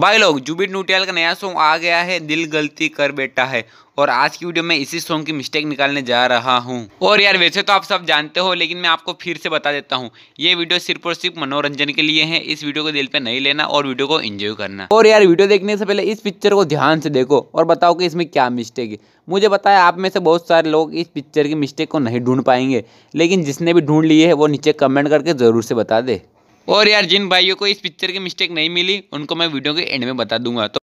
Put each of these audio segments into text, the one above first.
भाई लोग जुबिट नूटियाल का नया सॉन्ग आ गया है दिल गलती कर बेटा है और आज की वीडियो में इसी सॉन्ग की मिस्टेक निकालने जा रहा हूँ और यार वैसे तो आप सब जानते हो लेकिन मैं आपको फिर से बता देता हूँ ये वीडियो सिर्फ और सिर्फ मनोरंजन के लिए है इस वीडियो को दिल पे नहीं लेना और वीडियो को एंजॉय करना और यार वीडियो देखने से पहले इस पिक्चर को ध्यान से देखो और बताओ कि इसमें क्या मिस्टेक है मुझे पता है आप में से बहुत सारे लोग इस पिक्चर की मिस्टेक को नहीं ढूंढ पाएंगे लेकिन जिसने भी ढूंढ ली है वो नीचे कमेंट करके ज़रूर से बता दे और यार जिन भाइयों को इस पिक्चर की मिस्टेक नहीं मिली उनको मैं वीडियो के एंड में बता दूंगा तो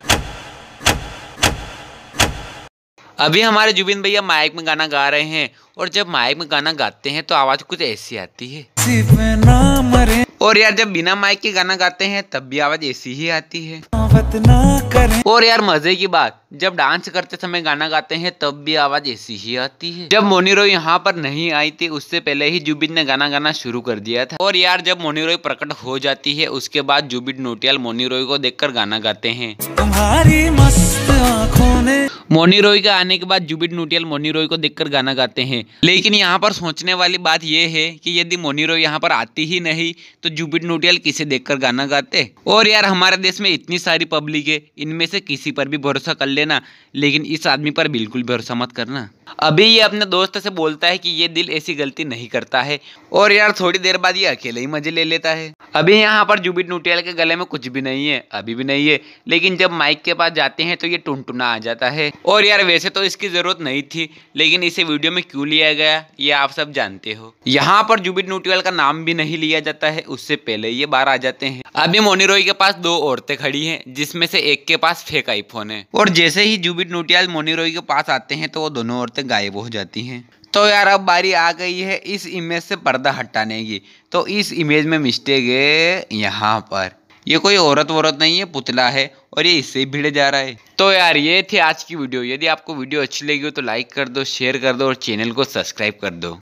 अभी हमारे जुबिन भैया माइक में गाना गा रहे हैं और जब माइक में गाना गाते हैं तो आवाज़ कुछ ऐसी आती है और यार जब बिना माइक के गाना गाते हैं तब भी आवाज़ ऐसी ही आती है मुखालफत ना करें और यार मजे की बात जब डांस करते समय गाना गाते हैं तब भी आवाज ऐसी ही आती है जब मोनीरो यहाँ पर नहीं आई थी उससे पहले ही जुबिन ने गाना गाना शुरू कर दिया था और यार जब मोनीरो प्रकट हो जाती है उसके बाद जुबिन नोटियाल मोनीरो को देखकर गाना गाते हैं तुम्हारी मस्त आँखों ने मोनी रोई के आने के बाद जुबिन नूटियाल मोनी रोई को देखकर गाना गाते हैं लेकिन यहाँ पर सोचने वाली बात यह है कि यदि मोनी रोई यहाँ पर आती ही नहीं तो जुबिन नूटियाल किसे देखकर गाना गाते और यार हमारे देश में इतनी सारी पब्लिक है इनमें से किसी पर भी भरोसा कर लेना लेकिन इस आदमी पर बिल्कुल भरोसा मत करना अभी ये अपने दोस्त से बोलता है कि ये दिल ऐसी गलती नहीं करता है और यार थोड़ी देर बाद ये अकेले ही मजे ले लेता है अभी यहाँ पर जुबिन नूटियाल के गले में कुछ भी नहीं है अभी भी नहीं है लेकिन जब माइक के पास जाते हैं तो ये टुनटुना आ जाता है और यार वैसे तो इसकी ज़रूरत नहीं थी लेकिन इसे वीडियो में क्यों लिया गया ये आप सब जानते हो यहाँ पर जुबिट नोटियाल का नाम भी नहीं लिया जाता है उससे पहले ये बाहर आ जाते हैं अभी मोनिरोई के पास दो औरतें खड़ी हैं जिसमें से एक के पास फेक आईफोन है और जैसे ही जुबिट नोटियाल मोनिरोई के पास आते हैं तो वो दोनों औरतें गायब हो जाती हैं तो यार अब बारी आ गई है इस इमेज से पर्दा हटाने की तो इस इमेज में मिस्टेक है यहाँ पर ये कोई औरत वरत नहीं है पुतला है और ये इससे भिड़ जा रहा है तो यार ये थी आज की वीडियो यदि आपको वीडियो अच्छी लगी हो तो लाइक कर दो शेयर कर दो और चैनल को सब्सक्राइब कर दो